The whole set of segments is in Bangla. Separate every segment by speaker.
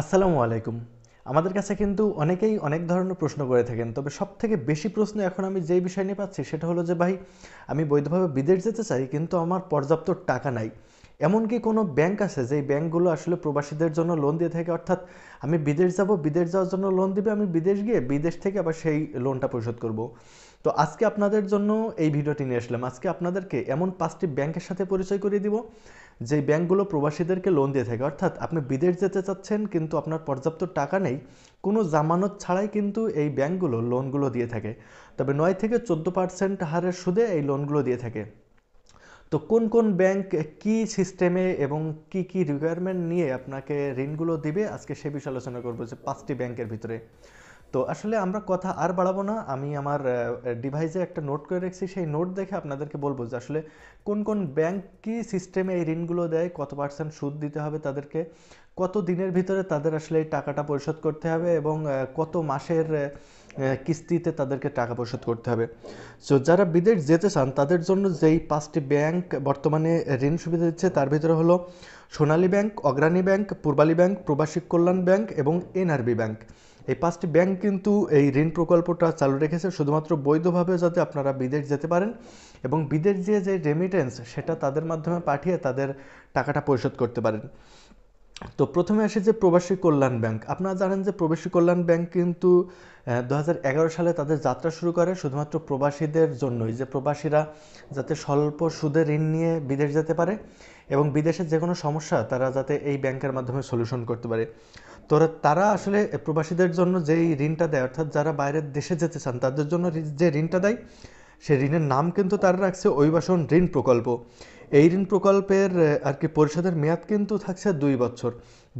Speaker 1: আসসালামু আলাইকুম আমাদের কাছে কিন্তু অনেকেই অনেক ধরনের প্রশ্ন করে থাকেন তবে সব থেকে বেশি প্রশ্ন এখন আমি যেই বিষয় নিয়ে পাচ্ছি সেটা হলো যে ভাই আমি বৈধভাবে বিদেশ যেতে চাই কিন্তু আমার পর্যাপ্ত টাকা নাই এমনকি কোনো ব্যাংক আছে যেই ব্যাংকগুলো আসলে প্রবাসীদের জন্য লোন দিয়ে থাকে অর্থাৎ আমি বিদেশ যাব বিদেশ যাওয়ার জন্য লোন দিবে আমি বিদেশ গিয়ে বিদেশ থেকে আবার সেই লোনটা পরিশোধ করব তো আজকে আপনাদের জন্য এই ভিডিওটি নিয়ে আসলাম আজকে আপনাদেরকে এমন পাঁচটি ব্যাংকের সাথে পরিচয় করিয়ে দিব যে ব্যাংকগুলো প্রবাসীদেরকে লোন দিয়ে থাকে অর্থাৎ আপনি বিদেশ যেতে চাচ্ছেন কিন্তু আপনার পর্যাপ্ত টাকা নেই কোনো জামানত ছাড়াই কিন্তু এই ব্যাংকগুলো লোনগুলো দিয়ে থাকে তবে নয় থেকে চোদ্দ পার্সেন্ট হারের সুদে এই লোনগুলো দিয়ে থাকে তো কোন কোন ব্যাংক কি সিস্টেমে এবং কি কি রিকোয়ারমেন্ট নিয়ে আপনাকে ঋণগুলো দিবে আজকে সে বিষয়ে আলোচনা করবো যে পাঁচটি ব্যাংকের ভিতরে তো আসলে আমরা কথা আর বাড়াবো না আমি আমার ডিভাইসে একটা নোট করে রেখেছি সেই নোট দেখে আপনাদেরকে বলবো যে আসলে কোন কোন ব্যাংক কি সিস্টেমে এই ঋণগুলো দেয় কত পার্সেন্ট সুদ দিতে হবে তাদেরকে কত দিনের ভিতরে তাদের আসলে এই টাকাটা পরিশোধ করতে হবে এবং কত মাসের কিস্তিতে তাদেরকে টাকা পরিশোধ করতে হবে সো যারা বিদেশ যেতে চান তাদের জন্য যেই পাঁচটি ব্যাংক বর্তমানে ঋণ সুবিধা দিচ্ছে তার ভিতরে হলো Sonali Bank Agrani Bank Pubali Bank Probashi Kallyan Bank এবং এনআরবি ব্যাংক এই পাঁচটি ব্যাংক কিন্তু এই ঋণ প্রকল্পটা চালু রেখেছে শুধুমাত্র বৈধভাবে যাতে আপনারা বিদেশ যেতে পারেন এবং বিদেশ যে যে রেমিটেন্স সেটা তাদের মাধ্যমে পাঠিয়ে তাদের টাকাটা পরিশোধ করতে পারেন তো প্রথমে আসে যে প্রবাসী কল্যাণ ব্যাংক আপনারা জানেন যে প্রবাসী কল্যাণ ব্যাংক কিন্তু দু সালে তাদের যাত্রা শুরু করে শুধুমাত্র প্রবাসীদের জন্যই যে প্রবাসীরা যাতে স্বল্প সুদে ঋণ নিয়ে বিদেশ যেতে পারে এবং বিদেশের যে কোনো সমস্যা তারা যাতে এই ব্যাংকের মাধ্যমে সলিউশন করতে পারে তো তারা আসলে প্রবাসীদের জন্য যেই ঋণটা দেয় অর্থাৎ যারা বাইরের দেশে যেতে চান তাদের জন্য যে ঋণটা দেয় সে ঋণের নাম কিন্তু তারা রাখছে অভিবাসন ঋণ প্রকল্প এই ঋণ প্রকল্পের আর কি পরিশোধের মেয়াদ কিন্তু থাকছে দুই বছর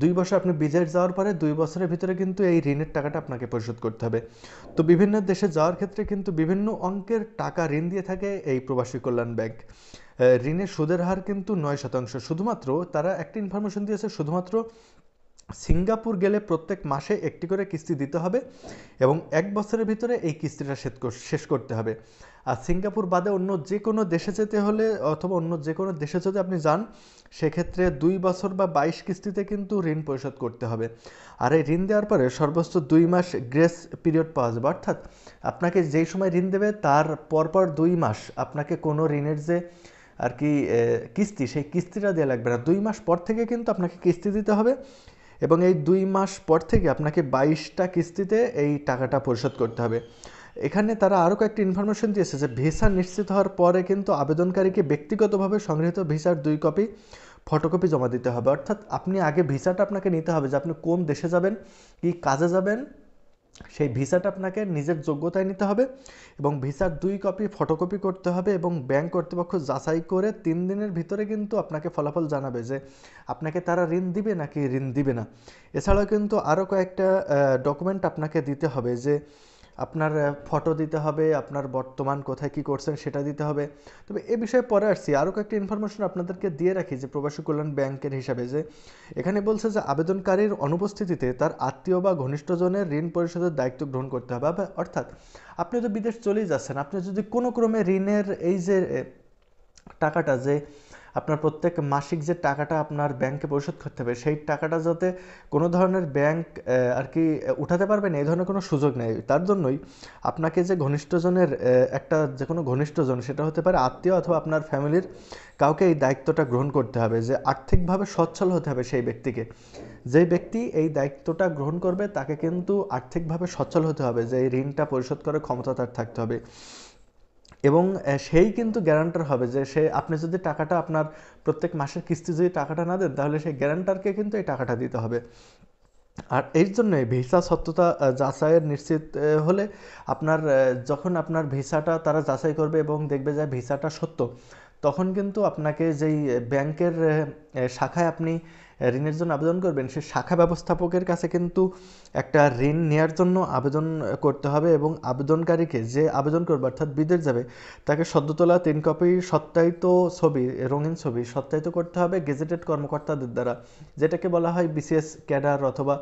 Speaker 1: দুই বছর আপনি বিদেশ যাওয়ার পরে দুই বছরের ভিতরে কিন্তু এই ঋণের টাকাটা আপনাকে পরিশোধ করতে হবে তো বিভিন্ন দেশে যাওয়ার ক্ষেত্রে কিন্তু বিভিন্ন অঙ্কের টাকা ঋণ দিয়ে থাকে এই প্রবাসী কল্যাণ ব্যাংক ঋণের সুদের হার কিন্তু নয় শতাংশ শুধুমাত্র তারা একটা ইনফরমেশন দিয়েছে শুধুমাত্র সিঙ্গাপুর গেলে প্রত্যেক মাসে একটি করে কিস্তি দিতে হবে এবং এক বছরের ভিতরে এই কিস্তিটা শেষ করতে হবে আর সিঙ্গাপুর বাদে অন্য যে কোনো দেশে যেতে হলে অথবা অন্য যে কোনো দেশে যদি আপনি যান সেক্ষেত্রে দুই বছর বা বাইশ কিস্তিতে কিন্তু ঋণ পরিশোধ করতে হবে আর এই ঋণ দেওয়ার পরে সর্বোচ্চ দুই মাস গ্রেস পিরিয়ড পাওয়া যাবে অর্থাৎ আপনাকে যেই সময় ঋণ দেবে তার পরপর দুই মাস আপনাকে কোনো ঋণের যে আর কি কিস্তি সেই কিস্তিটা দেওয়া লাগবে না দুই মাস পর থেকে কিন্তু আপনাকে কিস্তি দিতে হবে এবং এই দুই মাস পর থেকে আপনাকে বাইশটা কিস্তিতে এই টাকাটা পরিশোধ করতে হবে এখানে তারা আরও কয়েকটি ইনফরমেশন দিয়েছে যে ভিসা নিশ্চিত হওয়ার পরে কিন্তু আবেদনকারীকে ব্যক্তিগতভাবে সংগৃহীত ভিসার দুই কপি ফটোকপি জমা দিতে হবে অর্থাৎ আপনি আগে ভিসাটা আপনাকে নিতে হবে যে আপনি কোন দেশে যাবেন কি কাজে যাবেন সেই ভিসাটা আপনাকে নিজের যোগ্যতায় নিতে হবে এবং ভিসার দুই কপি ফটোকপি করতে হবে এবং ব্যাংক কর্তৃপক্ষ যাচাই করে তিন দিনের ভিতরে কিন্তু আপনাকে ফলাফল জানাবে যে আপনাকে তারা ঋণ দিবে নাকি ঋণ দিবে না এছাড়াও কিন্তু আরও কয়েকটা ডকুমেন্ট আপনাকে দিতে হবে যে আপনার ফটো দিতে হবে আপনার বর্তমান কোথায় কি করছেন সেটা দিতে হবে তবে এ বিষয়ে পরে আসছি আরও কয়েকটি ইনফরমেশন আপনাদেরকে দিয়ে রাখি যে প্রবাসী কল্যাণ ব্যাংকের হিসাবে যে এখানে বলছে যে আবেদনকারীর অনুপস্থিতিতে তার আত্মীয় বা ঘনিষ্ঠজনের ঋণ পরিশোধের দায়িত্ব গ্রহণ করতে হবে অর্থাৎ আপনি তো বিদেশ চলেই যাচ্ছেন আপনি যদি কোনো ক্রমে ঋণের এই যে টাকাটা যে আপনার প্রত্যেক মাসিক যে টাকাটা আপনার ব্যাংকে পরিশোধ করতে হবে সেই টাকাটা যাতে কোনো ধরনের ব্যাংক আর কি উঠাতে পারবেন এই ধরনের কোনো সুযোগ নেই তার জন্যই আপনাকে যে ঘনিষ্ঠজনের একটা যে কোনো ঘনিষ্ঠজন সেটা হতে পারে আত্মীয় অথবা আপনার ফ্যামিলির কাউকে এই দায়িত্বটা গ্রহণ করতে হবে যে আর্থিকভাবে সচ্ছল হতে হবে সেই ব্যক্তিকে যে ব্যক্তি এই দায়িত্বটা গ্রহণ করবে তাকে কিন্তু আর্থিকভাবে সচ্ছল হতে হবে যে এই ঋণটা পরিশোধ করার ক্ষমতা তার থাকতে হবে এবং সেই কিন্তু গ্যারান্টার হবে যে সে আপনি যদি টাকাটা আপনার প্রত্যেক মাসের কিস্তি যদি টাকাটা না দেন তাহলে সেই গ্যারান্টারকে কিন্তু এই টাকাটা দিতে হবে আর এর জন্য ভিসা সত্যতা যাচাইয়ের নিশ্চিত হলে আপনার যখন আপনার ভিসাটা তারা যাচাই করবে এবং দেখবে যে ভিসাটা সত্য তখন কিন্তু আপনাকে যেই ব্যাংকের শাখায় আপনি ঋণের জন্য আবেদন করবেন সে শাখা ব্যবস্থাপকের কাছে কিন্তু একটা ঋণ নেয়ার জন্য আবেদন করতে হবে এবং আবেদনকারীকে যে আবেদন করবে অর্থাৎ বিদেশ যাবে তাকে সদ্যতলা তিন কপি সত্যায়িত ছবি রঙিন ছবি সত্যায়িত করতে হবে গেজেটেড কর্মকর্তাদের দ্বারা যেটাকে বলা হয় বিসিএস ক্যাডার অথবা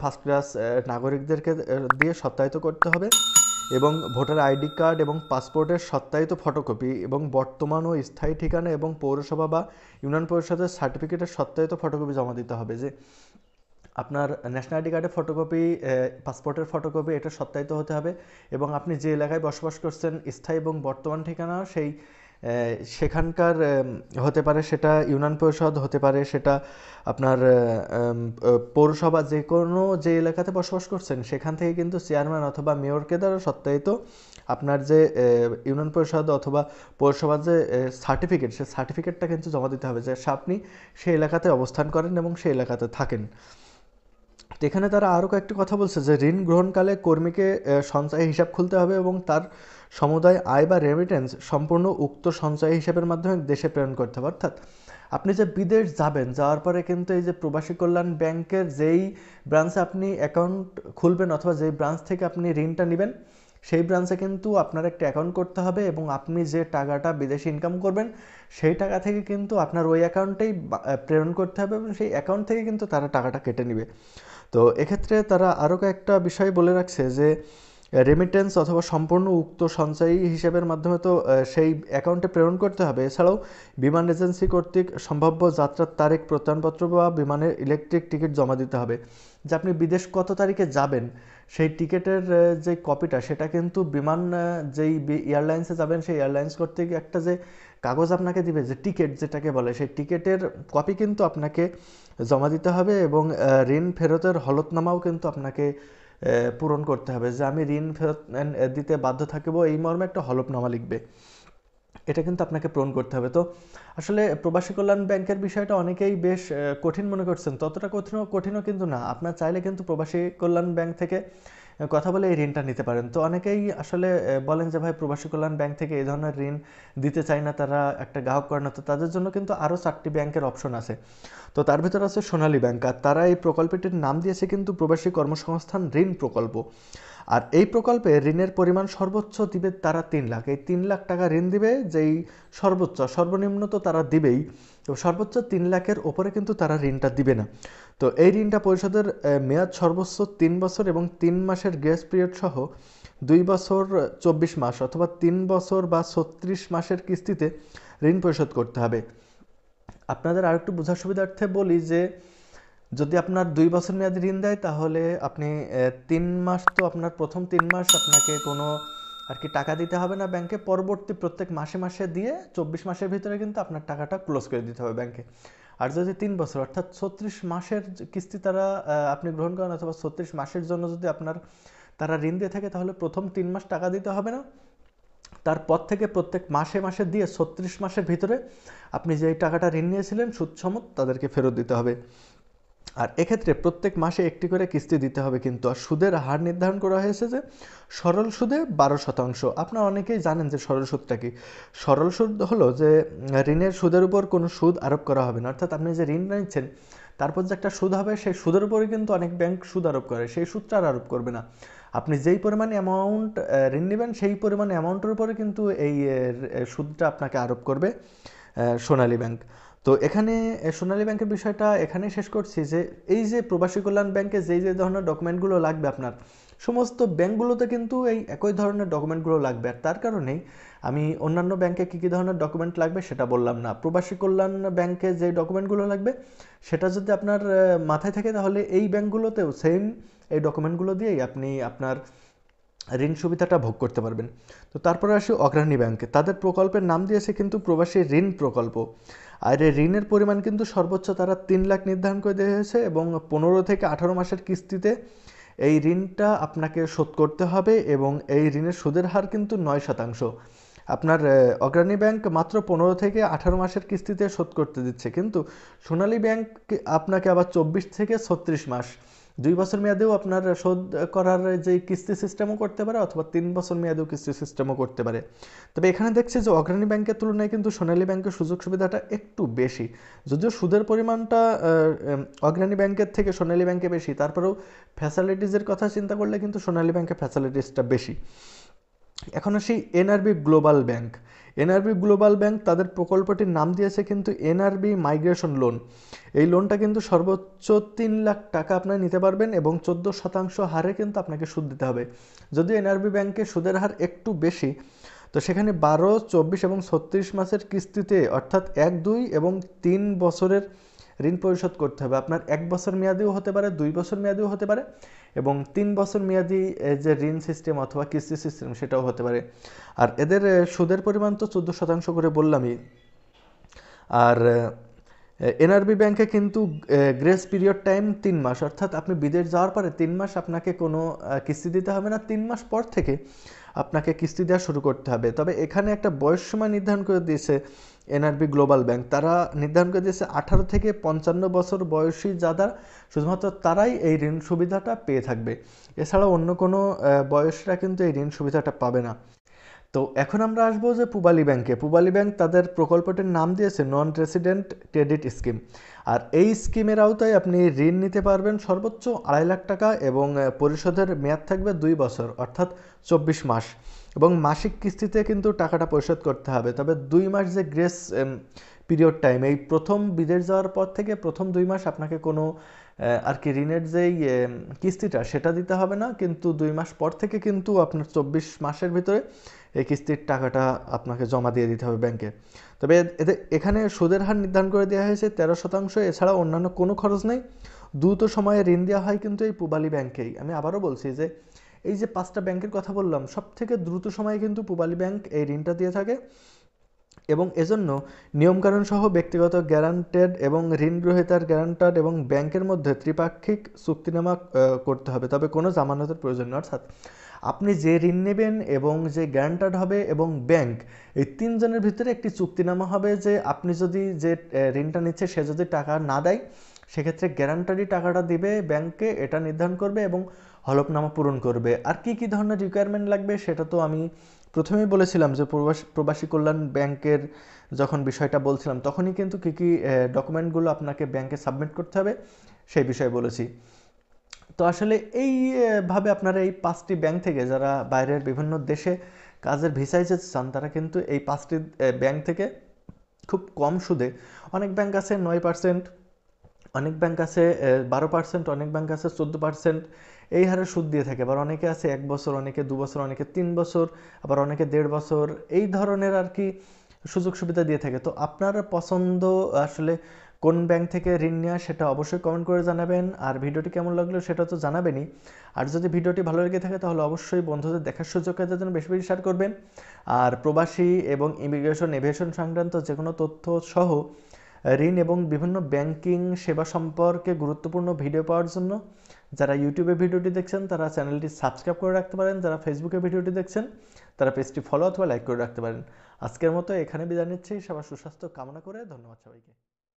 Speaker 1: ফার্স্ট ক্লাস নাগরিকদেরকে দিয়ে সত্যায়িত করতে হবে এবং ভোটার আইডি কার্ড এবং পাসপোর্টের সত্যায়িত ফটোকপি এবং বর্তমান ও স্থায়ী ঠিকানা এবং পৌরসভা বা ইউনিয়ন পরিষদের সার্টিফিকেটের সত্যায়িত ফটোকপি জমা দিতে হবে যে আপনার ন্যাশনাল আইডি কার্ডের ফটোকপি পাসপোর্টের ফটোকপি এটা সত্যায়িত হতে হবে এবং আপনি যে এলাকায় বসবাস করছেন স্থায়ী এবং বর্তমান ঠিকানা সেই সেখানকার হতে পারে সেটা ইউনিয়ন পরিষদ হতে পারে সেটা আপনার পৌরসভা যে কোনো যে এলাকাতে বসবাস করছেন সেখান থেকে কিন্তু চেয়ারম্যান অথবা মেয়রকে দ্বারা সত্যায়িত আপনার যে ইউনিয়ন পরিষদ অথবা পৌরসভার যে সার্টিফিকেট সে সার্টিফিকেটটা কিন্তু জমা দিতে হবে যে আপনি সেই এলাকাতে অবস্থান করেন এবং সেই এলাকাতে থাকেন তো এখানে তারা আরও কয়েকটি কথা বলছে যে ঋণ গ্রহণকালে কর্মীকে সঞ্চয় হিসাব খুলতে হবে এবং তার সমুদায় আয় বা রেমিটেন্স সম্পূর্ণ উক্ত সঞ্চয় হিসাবের মাধ্যমে দেশে প্রেরণ করতে হবে অর্থাৎ আপনি যে বিদেশ যাবেন যাওয়ার পরে কিন্তু এই যে প্রবাসী কল্যাণ ব্যাংকের যেই ব্রাঞ্চে আপনি অ্যাকাউন্ট খুলবেন অথবা যেই ব্রাঞ্চ থেকে আপনি ঋণটা নেবেন সেই ব্রাঞ্চে কিন্তু আপনার একটা অ্যাকাউন্ট করতে হবে এবং আপনি যে টাকাটা বিদেশে ইনকাম করবেন সেই টাকা থেকে কিন্তু আপনার ওই অ্যাকাউন্টেই প্রেরণ করতে হবে এবং সেই অ্যাকাউন্ট থেকে কিন্তু তারা টাকাটা কেটে নেবে তো এক্ষেত্রে তারা আরও কয়েকটা বিষয় বলে রাখছে যে রেমিটেন্স অথবা সম্পূর্ণ উক্ত সঞ্চয়ী হিসেবের মাধ্যমে তো সেই অ্যাকাউন্টে প্রেরণ করতে হবে এছাড়াও বিমান এজেন্সি কর্তৃক সম্ভাব্য যাত্রার তারিখ প্রত্যয়নপত্র বা বিমানের ইলেকট্রিক টিকিট জমা দিতে হবে যে আপনি বিদেশ কত তারিখে যাবেন সেই টিকিটের যে কপিটা সেটা কিন্তু বিমান যেই এয়ারলাইন্সে যাবেন সেই এয়ারলাইন্স কর্তৃক একটা যে কাগজ আপনাকে দিবে যে টিকিট যেটাকে বলে সেই টিকিটের কপি কিন্তু আপনাকে জমা দিতে হবে এবং ঋণ ফেরতের হলফনামাও কিন্তু আপনাকে পূরণ করতে হবে যে আমি ঋণ ফেরত দিতে বাধ্য থাকবো এই মর্মে একটা হলফনামা লিখবে এটা কিন্তু আপনাকে পূরণ করতে হবে তো আসলে প্রবাসী কল্যাণ ব্যাংকের বিষয়টা অনেকেই বেশ কঠিন মনে করছেন ততটা কঠিনও কঠিনও কিন্তু না আপনার চাইলে কিন্তু প্রবাসী কল্যাণ ব্যাংক থেকে কথা বলে এই ঋণটা নিতে পারেন তো অনেকেই আসলে বলেন যে ভাই প্রবাসী কল্যাণ ব্যাংক থেকে এই ধরনের ঋণ দিতে চায় না তারা একটা গ্রাহক করে না তো তাদের জন্য কিন্তু আরও চারটি ব্যাংকের অপশন আছে তো তার ভিতরে আছে সোনালী ব্যাংক আর তারা এই প্রকল্পটির নাম দিয়েছে কিন্তু প্রবাসী কর্মসংস্থান ঋণ প্রকল্প আর এই প্রকল্পে ঋণের পরিমাণ সর্বোচ্চ দিবে তারা তিন লাখ এই তিন লাখ টাকা ঋণ দিবে যেই সর্বোচ্চ সর্বনিম্ন তো তারা দিবেই তো সর্বোচ্চ তিন লাখের ওপরে কিন্তু তারা ঋণটা দিবে না তো এই ঋণটা পরিশোধের মেয়াদ সর্বোচ্চ তিন বছর এবং তিন মাসের গ্যাস পিরিয়ড সহ দুই বছর চব্বিশ মাস অথবা তিন বছর বা ছত্রিশ মাসের কিস্তিতে ঋণ পরিশোধ করতে হবে আপনাদের আরেকটু বোঝার সুবিধার্থে বলি যে যদি আপনার দুই বছর মেয়াদি ঋণ দেয় তাহলে আপনি তিন মাস তো আপনার প্রথম তিন মাস আপনাকে কোনো আর কি টাকা দিতে হবে না ব্যাংকে পরবর্তী প্রত্যেক মাসে মাসে দিয়ে চব্বিশ মাসের ভিতরে কিন্তু আপনার টাকাটা ক্লোজ করে দিতে হবে ব্যাংকে আর যদি তিন বছর অর্থাৎ ছত্রিশ মাসের কিস্তি তারা আপনি গ্রহণ করেন অথবা ছত্রিশ মাসের জন্য যদি আপনার তারা ঋণ দিয়ে থাকে তাহলে প্রথম তিন মাস টাকা দিতে হবে না তারপর থেকে প্রত্যেক মাসে মাসে দিয়ে ছত্রিশ মাসের ভিতরে আপনি যে টাকাটা ঋণ নিয়েছিলেন সুদসমত তাদেরকে ফেরত দিতে হবে আর এক্ষেত্রে প্রত্যেক মাসে একটি করে কিস্তি দিতে হবে কিন্তু আর সুদের হার নির্ধারণ করা হয়েছে যে সরল সুদে বারো শতাংশ আপনারা অনেকেই জানেন যে সরল সুদটা কি সরল সুদ হলো যে ঋণের সুদের উপর কোনো সুদ আরোপ করা হবে না অর্থাৎ আপনি যে ঋণ নিচ্ছেন তারপর যে একটা সুদ হবে সেই সুদের উপরে কিন্তু অনেক ব্যাংক সুদ আরোপ করে সেই সুদটা আর আরোপ করবে না আপনি যেই পরিমাণ অ্যামাউন্ট ঋণ নেবেন সেই পরিমাণ অ্যামাউন্টের উপরে কিন্তু এই সুদটা আপনাকে আরোপ করবে সোনালী ব্যাংক তো এখানে সোনালী ব্যাংকের বিষয়টা এখানে শেষ করছি যে এই যে প্রবাসী কল্যাণ ব্যাংকে যেই যে ধরনের ডকুমেন্টগুলো লাগবে আপনার সমস্ত ব্যাংকগুলোতে কিন্তু এই একই ধরনের ডকুমেন্টগুলো লাগবে আর তার কারণেই আমি অন্যান্য ব্যাংকে কী কী ধরনের ডকুমেন্ট লাগবে সেটা বললাম না প্রবাসী কল্যাণ ব্যাংকে যে ডকুমেন্টগুলো লাগবে সেটা যদি আপনার মাথায় থাকে তাহলে এই ব্যাংকগুলোতেও সেম এই ডকুমেন্টগুলো দিয়েই আপনি আপনার ঋণ সুবিধাটা ভোগ করতে পারবেন তো তারপরে আসি অগ্রণী ব্যাংকে তাদের প্রকল্পের নাম দিয়েছে কিন্তু প্রবাসী ঋণ প্রকল্প আর এই ঋণের পরিমাণ কিন্তু সর্বোচ্চ তারা তিন লাখ নির্ধারণ করে দেওয়া হয়েছে এবং পনেরো থেকে আঠারো মাসের কিস্তিতে এই ঋণটা আপনাকে শোধ করতে হবে এবং এই ঋণের সুদের হার কিন্তু নয় শতাংশ আপনার অগ্রণী ব্যাংক মাত্র পনেরো থেকে আঠারো মাসের কিস্তিতে শোধ করতে দিচ্ছে কিন্তু সোনালী ব্যাংক আপনাকে আবার চব্বিশ থেকে ছত্রিশ মাস দুই বছর মেয়াদেও আপনার শোধ করার যে কিস্তি সিস্টেমও করতে পারে অথবা তিন বছর মেয়াদেও কিস্তি সিস্টেমও করতে পারে তবে এখানে দেখছি যে অগ্রণী ব্যাংকের তুলনায় কিন্তু সোনালী ব্যাংকের সুযোগ সুবিধাটা একটু বেশি যদিও সুদের পরিমাণটা অগ্রণী ব্যাংকের থেকে সোনালী ব্যাংকে বেশি তারপরেও ফ্যাসিলিটিজের কথা চিন্তা করলে কিন্তু সোনালী ব্যাংকের ফ্যাসিলিটিসটা বেশি এখনও সেই NRB Global Bank NRB Global Bank তাদের প্রকল্পটির নাম দিয়েছে কিন্তু এনআরবি মাইগ্রেশন লোন এই লোনটা কিন্তু সর্বোচ্চ তিন লাখ টাকা আপনার নিতে পারবেন এবং চোদ্দো শতাংশ হারে কিন্তু আপনাকে সুদ দিতে হবে যদি এনআরবি ব্যাংকে সুদের হার একটু বেশি তো সেখানে বারো চব্বিশ এবং ছত্রিশ মাসের কিস্তিতে অর্থাৎ এক দুই এবং তিন বছরের ঋণ পরিশোধ করতে হবে আপনার এক বছর মেয়াদেও হতে পারে দুই বছর মেয়াদেও হতে পারে এবং তিন বছর মেয়াদি যে ঋণ সিস্টেম অথবা কিস্তি সিস্টেম সেটাও হতে পারে আর এদের সুদের পরিমাণ তো চোদ্দো শতাংশ করে বললামই আর এনআরবি ব্যাংকে কিন্তু গ্রেস পিরিয়ড টাইম তিন মাস অর্থাৎ আপনি বিদেশ যাওয়ার পরে তিন মাস আপনাকে কোনো কিস্তি দিতে হবে না তিন মাস পর থেকে আপনাকে কিস্তি দেওয়া শুরু করতে হবে তবে এখানে একটা বয়স সময় নির্ধারণ করে দিয়েছে এনআরবি গ্লোবাল ব্যাংক তারা নির্ধারণ করে দিয়েছে আঠারো থেকে পঞ্চান্ন বছর বয়সী যারা শুধুমাত্র তারাই এই ঋণ সুবিধাটা পেয়ে থাকবে এছাড়া অন্য কোনো বয়সরা কিন্তু এই ঋণ সুবিধাটা পাবে না তো এখন আমরা আসবো যে পুবালি ব্যাংকে পুবালি ব্যাংক তাদের প্রকল্পটির নাম দিয়েছে নন রেসিডেন্ট ক্রেডিট স্কিম আর এই স্কিমের আওতায় আপনি ঋণ নিতে পারবেন সর্বোচ্চ আড়াই লাখ টাকা এবং পরিশোধের মেয়াদ থাকবে দুই বছর অর্থাৎ চব্বিশ মাস এবং মাসিক কিস্তিতে কিন্তু টাকাটা পরিশোধ করতে হবে তবে দুই মাস যে গ্রেস পিরিয়ড টাইম এই প্রথম বিদেশ যাওয়ার পর থেকে প্রথম দুই মাস আপনাকে কোনো আর কি ঋণের যেই কিস্তিটা সেটা দিতে হবে না কিন্তু দুই মাস পর থেকে কিন্তু আপনার চব্বিশ মাসের ভিতরে এই কিস্তির টাকাটা আপনাকে জমা দিয়ে দিতে হবে ব্যাংকে তবে এতে এখানে সুদের হার নির্ধারণ করে দেওয়া হয়েছে তেরো শতাংশ এছাড়া অন্যান্য কোনো খরচ নেই দ্রুত সময়ে ঋণ দেওয়া হয় কিন্তু এই পুবালি ব্যাংকেই আমি আবারও বলছি যে এই যে পাঁচটা ব্যাংকের কথা বললাম সব থেকে দ্রুত সময়ে কিন্তু পূবালী ব্যাংক এই ঋণটা দিয়ে থাকে এবং এজন্য নিয়মকানুন সহ ব্যক্তিগত গ্যারান্টেড এবং ঋণ গ্রহীতার গ্যারান্টার এবং ব্যাংকের মধ্যে ত্রিপাক্ষিক চুক্তিনামা করতে হবে তবে কোনো জামানতের প্রয়োজন নয় অর্থাৎ আপনি যে ঋণ নেবেন এবং যে গ্যারান্টার হবে এবং ব্যাংক এই তিনজনের ভিতরে একটি চুক্তিনামা হবে যে আপনি যদি যে ঋণটা নিচ্ছে সে যদি টাকা না দেয় সেক্ষেত্রে গ্যারান্টারি টাকাটা দিবে ব্যাংকে এটা নির্ধারণ করবে এবং হলফনামা পূরণ করবে আর কি কি ধরনের রিকোয়ারমেন্ট লাগবে সেটা তো আমি প্রথমেই বলেছিলাম যে প্রবাসী প্রবাসী কল্যাণ ব্যাংকের যখন বিষয়টা বলছিলাম তখনই কিন্তু কী কী ডকুমেন্টগুলো আপনাকে ব্যাংকে সাবমিট করতে হবে সেই বিষয়ে বলেছি তো আসলে এইভাবে আপনারা এই পাঁচটি ব্যাংক থেকে যারা বাইরের বিভিন্ন দেশে কাজের ভিসায় যেতে চান তারা কিন্তু এই পাঁচটি ব্যাংক থেকে খুব কম সুদে অনেক ব্যাংক আছে নয় পার্সেন্ট অনেক ব্যাংক আছে বারো পার্সেন্ট অনেক ব্যাংক আছে চোদ্দ পার্সেন্ট এই হারে সুদ দিয়ে থাকে আবার অনেকে আছে এক বছর অনেকে দু বছর অনেকে তিন বছর আবার অনেকে দেড় বছর এই ধরনের আর কি সুযোগ সুবিধা দিয়ে থাকে তো আপনার পছন্দ আসলে কোন ব্যাংক থেকে ঋণ নেওয়া সেটা অবশ্যই কমেন্ট করে জানাবেন আর ভিডিওটি কেমন লাগলো সেটা তো জানাবেনই আর যদি ভিডিওটি ভালো লেগে থাকে তাহলে অবশ্যই বন্ধুদের দেখার সুযোগ তাদের জন্য বেশি বেশি শেয়ার করবেন আর প্রবাসী এবং ইমিগ্রেশন এভিয়েশন সংক্রান্ত যে কোনো তথ্য সহ ঋণ এবং বিভিন্ন ব্যাংকিং সেবা সম্পর্কে গুরুত্বপূর্ণ ভিডিও পাওয়ার জন্য যারা ইউটিউবে ভিডিওটি দেখছেন তারা চ্যানেলটি সাবস্ক্রাইব করে রাখতে পারেন যারা ফেসবুকে ভিডিওটি দেখছেন তারা পেজটি ফলো অথবা লাইক করে রাখতে পারেন আজকের মতো এখানে বিদায় নিচ্ছি সবার সুস্বাস্থ্য কামনা করে ধন্যবাদ সবাইকে